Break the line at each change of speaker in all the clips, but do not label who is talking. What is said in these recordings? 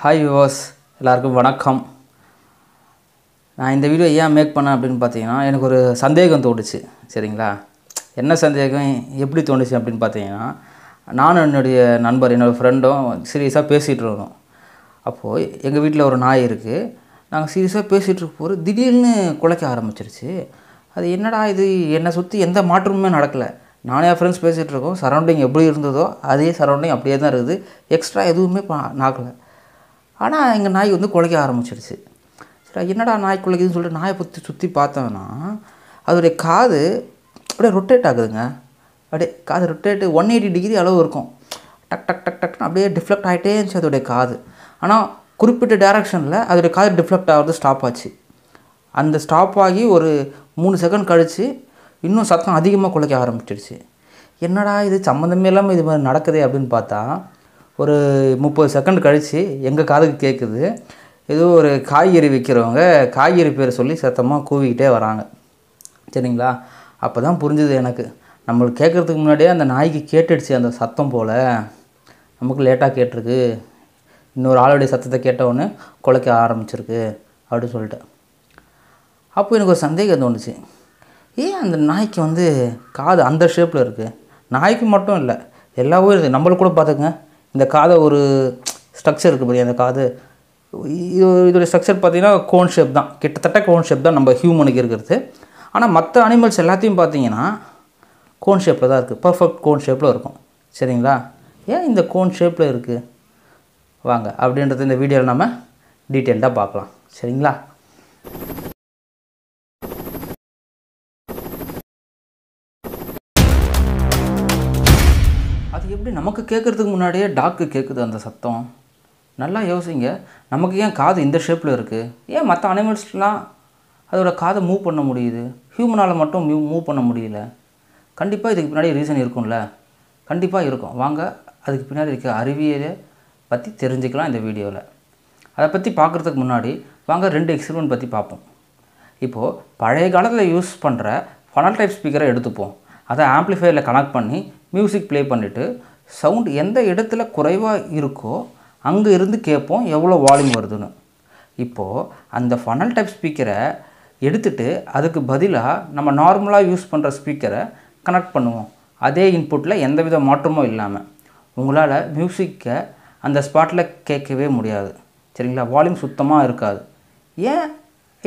hi விவாஸ் எல்லாருக்கும் வணக்கம் நான் இந்த வீடியோ ஏன் மேக் பண்ணேன் அப்படின்னு பார்த்தீங்கன்னா எனக்கு ஒரு சந்தேகம் தோணுச்சு சரிங்களா என்ன சந்தேகம் எப்படி தோணுச்சு அப்படின்னு பார்த்தீங்கன்னா நானும் என்னுடைய நண்பர் என்னோடய ஃப்ரெண்டும் சீரியஸாக பேசிகிட்டு இருக்கோம் அப்போது எங்கள் வீட்டில் ஒரு நாய் இருக்குது நாங்கள் சீரியஸாக பேசிகிட்டு இருக்கப்போ திடீர்னு குலைக்க ஆரம்பிச்சிருச்சு அது என்னடா இது என்னை சுற்றி எந்த மாற்றமுமே நடக்கலை நானே என் ஃப்ரெண்ட்ஸ் பேசிகிட்டு இருக்கோம் சரௌண்டிங் எப்படி இருந்ததோ அதே சரௌண்டிங் அப்படியே தான் இருக்குது எக்ஸ்ட்ரா எதுவுமே பா நாக்கலை ஆனால் எங்கள் நாய் வந்து குலைக்க ஆரம்பிச்சிடுச்சு சரி என்னடா நாய் குலைக்குதுன்னு சொல்லிட்டு நாயை பற்றி சுற்றி பார்த்தோம்னா அதோடைய காது அப்படியே ரொட்டேட் ஆகுதுங்க அப்படியே காது ரொட்டேட்டு ஒன் எயிட்டி டிகிரி அளவு இருக்கும் டக் டக் டக் டக்னு அப்படியே டிஃப்ளெக்ட் ஆகிட்டே இருந்துச்சு அதோடைய காது ஆனால் குறிப்பிட்ட டேரக்ஷனில் அதோடைய காது டிஃப்ளெக்ட் ஆகிறது ஸ்டாப் ஆச்சு அந்த ஸ்டாப் ஆகி ஒரு மூணு செகண்ட் கழித்து இன்னும் சத்தம் அதிகமாக குலைக்க ஆரம்பிச்சிடுச்சு என்னடா இது சம்மந்தமே இல்லாமல் இது மாதிரி நடக்குது அப்படின்னு பார்த்தா ஒரு முப்பது செகண்ட் கழித்து எங்கள் காதுக்கு கேட்குது ஏதோ ஒரு காய்கறி விற்கிறவங்க காய்கறி பேர் சொல்லி சத்தமாக கூவிக்கிட்டே வராங்க சரிங்களா அப்போ தான் புரிஞ்சுது எனக்கு நம்மளுக்கு கேட்குறதுக்கு முன்னாடியே அந்த நாய்க்கு கேட்டுடுச்சு அந்த சத்தம் போல் நமக்கு லேட்டாக கேட்டிருக்கு இன்னொரு ஆளுடைய சத்தத்தை கேட்டவுடனே குலைக்க ஆரம்பிச்சிருக்கு அப்படின்னு சொல்லிட்டு அப்போ எனக்கு ஒரு சந்தேகம் தோணுச்சு ஏன் அந்த நாய்க்கு வந்து காது அந்த ஷேப்பில் இருக்குது நாய்க்கு மட்டும் இல்லை எல்லாவும் இருக்குது நம்மளுக்கு கூட பார்த்துக்குங்க இந்த காதை ஒரு ஸ்ட்ரக்சர் இருக்குது பாரு அந்த காது இது இதோடைய ஸ்ட்ரக்சர் பார்த்திங்கன்னா கோன் ஷேப் தான் கிட்டத்தட்ட கோன் ஷேப் தான் நம்ம ஹியூமனுக்கு இருக்கிறது ஆனால் மற்ற அனிமல்ஸ் எல்லாத்தையும் பார்த்தீங்கன்னா கோன் ஷேப்பில் தான் இருக்குது பர்ஃபெக்ட் கோன் ஷேப்பில் இருக்கும் சரிங்களா ஏன் இந்த கோன் ஷேப்பில் இருக்குது வாங்க அப்படின்றது இந்த வீடியோவில் நம்ம டீட்டெயில்டாக பார்க்கலாம் சரிங்களா எப்படி நமக்கு கேட்குறதுக்கு முன்னாடியே டாக்கு கேட்குது அந்த சத்தம் நல்லா யோசிங்க நமக்கு ஏன் காது இந்த ஷேப்பில் இருக்குது ஏன் மற்ற அனிமல்ஸ்லாம் அதோடய காதை மூவ் பண்ண முடியுது ஹியூமனால் மட்டும் மூவ் மூவ் பண்ண முடியல கண்டிப்பாக இதுக்கு பின்னாடி ரீசன் இருக்கும்ல கண்டிப்பாக இருக்கும் வாங்க அதுக்கு பின்னாடி இருக்க அறிவியலை பற்றி தெரிஞ்சுக்கலாம் இந்த வீடியோவில் அதை பற்றி பார்க்குறதுக்கு முன்னாடி வாங்க ரெண்டு எக்ஸ்பிரிமெண்ட் பற்றி பார்ப்போம் இப்போது பழைய காலத்தில் யூஸ் பண்ணுற ஃபனல் டைப் ஸ்பீக்கரை எடுத்துப்போம் அதை ஆம்ப்ளிஃபையரில் கனெக்ட் பண்ணி மியூசிக் ப்ளே பண்ணிவிட்டு சவுண்ட் எந்த இடத்துல குறைவாக இருக்கோ அங்கே இருந்து கேட்போம் எவ்வளோ வால்யூம் வருதுன்னு இப்போது அந்த ஃபனல் டைப் ஸ்பீக்கரை எடுத்துட்டு அதுக்கு பதிலாக நம்ம நார்மலாக யூஸ் பண்ணுற ஸ்பீக்கரை கனெக்ட் பண்ணுவோம் அதே இன்புட்டில் எந்தவித மாற்றமும் இல்லாமல் உங்களால் மியூசிக்கை அந்த ஸ்பாட்டில் கேட்கவே முடியாது சரிங்களா வால்யூம் சுத்தமாக இருக்காது ஏன்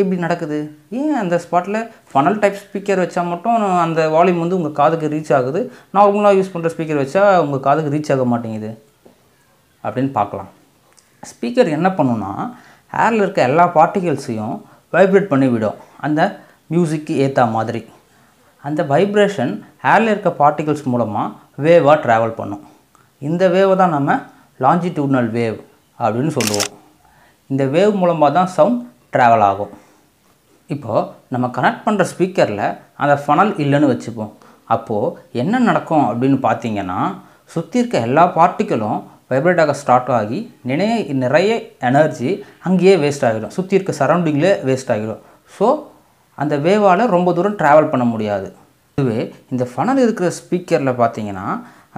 இப்படி நடக்குது ஏன் அந்த ஸ்பாட்டில் ஃபனல் டைப் ஸ்பீக்கர் வச்சால் மட்டும் அந்த வால்யூம் வந்து உங்கள் காதுக்கு ரீச் ஆகுது நார்மலாக யூஸ் பண்ணுற ஸ்பீக்கர் வச்சா உங்கள் காதுக்கு ரீச் ஆக மாட்டேங்குது அப்படின்னு பார்க்கலாம் ஸ்பீக்கர் என்ன பண்ணுன்னா ஏரில் இருக்க எல்லா பார்ட்டிகல்ஸையும் வைப்ரேட் பண்ணி விடும் அந்த மியூசிக்கு ஏற்ற மாதிரி அந்த வைப்ரேஷன் ஏரில் இருக்க பார்ட்டிகல்ஸ் மூலமாக வேவாக ட்ராவல் பண்ணும் இந்த வேவை தான் நம்ம லாஞ்சிடியூட்னல் வேவ் அப்படின்னு சொல்லுவோம் இந்த வேவ் மூலமாக தான் சவுண்ட் ட்ராவல் ஆகும் இப்போது நம்ம கனெக்ட் பண்ணுற ஸ்பீக்கரில் அந்த ஃபனல் இல்லைன்னு வச்சுப்போம் அப்போது என்ன நடக்கும் அப்படின்னு பார்த்தீங்கன்னா சுற்றி இருக்க எல்லா பார்ட்டிகளும் வைப்ரேட்டாக ஸ்டார்ட் ஆகி நினைய நிறைய எனர்ஜி அங்கேயே வேஸ்ட் ஆகிடும் சுற்றி இருக்க சரௌண்டிங்லேயே வேஸ்ட் ஆகிடும் ஸோ அந்த வேவால் ரொம்ப தூரம் ட்ராவல் பண்ண முடியாது இதுவே இந்த ஃபனல் இருக்கிற ஸ்பீக்கரில் பார்த்தீங்கன்னா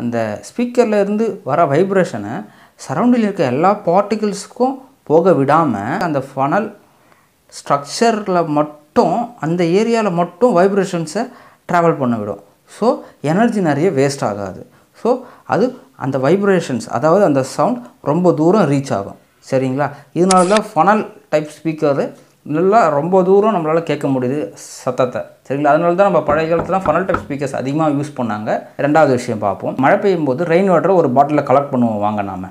அந்த ஸ்பீக்கரில் இருந்து வர வைப்ரேஷனை சரௌண்டிங்கில் இருக்க எல்லா பார்ட்டிகல்ஸுக்கும் போக விடாமல் அந்த ஃபனல் ஸ்ட்ரக்சரில் மட்டும் அந்த ஏரியாவில் மட்டும் வைப்ரேஷன்ஸை ட்ராவல் பண்ண விடும் ஸோ எனர்ஜி நிறைய வேஸ்ட் ஆகாது ஸோ அது அந்த வைப்ரேஷன்ஸ் அதாவது அந்த சவுண்ட் ரொம்ப தூரம் ரீச் ஆகும் சரிங்களா இதனால தான் ஃபனல் டைப் ஸ்பீக்கரு நல்லா ரொம்ப தூரம் நம்மளால் கேட்க முடியுது சத்தத்தை சரிங்களா அதனால தான் நம்ம பழைய காலத்தில் ஃபனல் டைப் ஸ்பீக்கர்ஸ் அதிகமாக யூஸ் பண்ணாங்க ரெண்டாவது விஷயம் பார்ப்போம் மழை பெய்யும் போது ரெயின் வாட்டரை ஒரு பாட்டிலில் கலெக்ட் பண்ணுவோம் வாங்க நாம்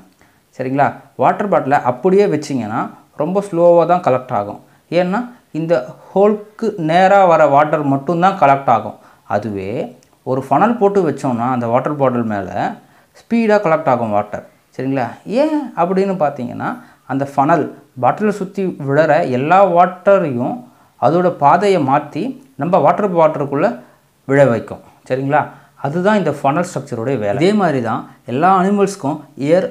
சரிங்களா வாட்டர் பாட்டிலை அப்படியே வச்சிங்கன்னா ரொம்ப ஸ்லோவாக தான் கலெக்ட் ஆகும் ஏன்னா இந்த ஹோல்க்கு நேராக வர வாட்டர் மட்டும்தான் கலெக்ட் ஆகும் அதுவே ஒரு ஃபனல் போட்டு வச்சோம்னா அந்த வாட்டர் பாட்டில் மேலே ஸ்பீடாக கலெக்ட் ஆகும் வாட்டர் சரிங்களா ஏன் அப்படின்னு பார்த்தீங்கன்னா அந்த ஃபனல் பாட்டிலை சுற்றி விழற எல்லா வாட்டரையும் அதோட பாதையை மாற்றி நம்ம வாட்டர் பாட்டருக்குள்ளே விழ வைக்கும் சரிங்களா அதுதான் இந்த ஃபனல் ஸ்ட்ரக்சருடைய வேலை இதே மாதிரி தான் எல்லா அனிமல்ஸ்க்கும் ஏர்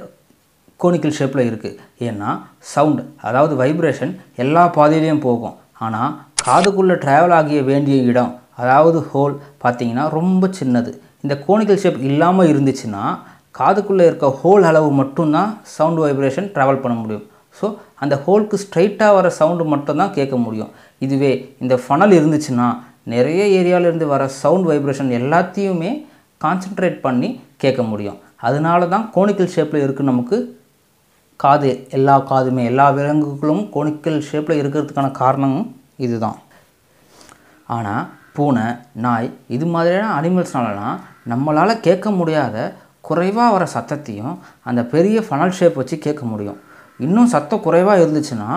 கோனிக்கல் ஷேப்பில் இருக்குது ஏன்னா சவுண்ட் அதாவது வைப்ரேஷன் எல்லா பாதையிலையும் போகும் ஆனால் காதுக்குள்ளே ட்ராவல் ஆகிய வேண்டிய இடம் அதாவது ஹோல் பார்த்திங்கன்னா ரொம்ப சின்னது இந்த கோனிக்கல் ஷேப் இல்லாமல் இருந்துச்சுன்னா காதுக்குள்ளே இருக்க ஹோல் அளவு மட்டும்தான் சவுண்ட் வைப்ரேஷன் ட்ராவல் பண்ண முடியும் ஸோ அந்த ஹோலுக்கு ஸ்ட்ரைட்டாக வர சவுண்டு மட்டும்தான் கேட்க முடியும் இதுவே இந்த ஃபனல் இருந்துச்சுன்னா நிறைய ஏரியாவிலேருந்து வர சவுண்ட் வைப்ரேஷன் எல்லாத்தையுமே கான்சன்ட்ரேட் பண்ணி கேட்க முடியும் அதனால தான் கோனிக்கல் ஷேப்பில் இருக்குது நமக்கு காது எல்லா காதுமே எல்லா விலங்குகளும் கோணிக்கல் ஷேப்பில் இருக்கிறதுக்கான காரணம் இதுதான் ஆனால் பூனை நாய் இது மாதிரியான அனிமல்ஸ்னாலலாம் நம்மளால் கேட்க முடியாத குறைவாக வர சத்தத்தையும் அந்த பெரிய ஃபனல் ஷேப் வச்சு கேட்க முடியும் இன்னும் சத்தம் குறைவாக இருந்துச்சுன்னா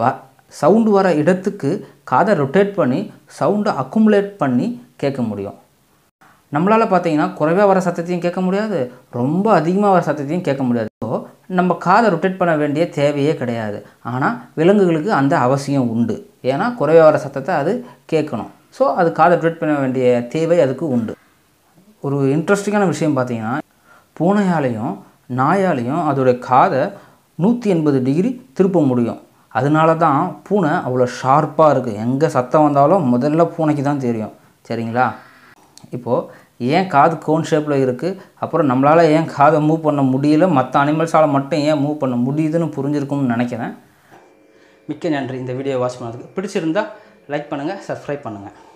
வ சவுண்டு வர இடத்துக்கு காதை ரொட்டேட் பண்ணி சவுண்டை அக்குமுலேட் பண்ணி கேட்க முடியும் நம்மளால் பார்த்தீங்கன்னா குறைவாக வர சத்தத்தையும் கேட்க முடியாது ரொம்ப அதிகமாக வர சத்தத்தையும் கேட்க முடியாது நம்ம காதை ரொட்டேட் பண்ண வேண்டிய தேவையே கிடையாது ஆனால் விலங்குகளுக்கு அந்த அவசியம் உண்டு ஏன்னா குறைவாக வர சத்தத்தை அது கேட்கணும் ஸோ அது காதை ரொட்டேட் பண்ண வேண்டிய தேவை அதுக்கு உண்டு ஒரு இன்ட்ரெஸ்டிங்கான விஷயம் பார்த்திங்கன்னா பூனையாலையும் நாயாலையும் அதோடைய காதை நூற்றி எண்பது டிகிரி திருப்ப முடியும் அதனால தான் பூனை அவ்வளோ ஷார்ப்பாக இருக்குது எங்கே சத்தம் வந்தாலும் முதல்ல பூனைக்கு தான் தெரியும் சரிங்களா இப்போது ஏன் காது கோன் ஷேப்பில் இருக்குது அப்புறம் நம்மளால் ஏன் காதை மூவ் பண்ண முடியல மற்ற அனிமல்ஸால் மட்டும் ஏன் மூவ் பண்ண முடியுதுன்னு புரிஞ்சிருக்கும்னு நினைக்கிறேன் மிக்க நன்றி இந்த வீடியோ வாட்ச் பண்ணதுக்கு பிடிச்சிருந்தால் லைக் பண்ணுங்கள் சப்ஸ்கிரைப் பண்ணுங்கள்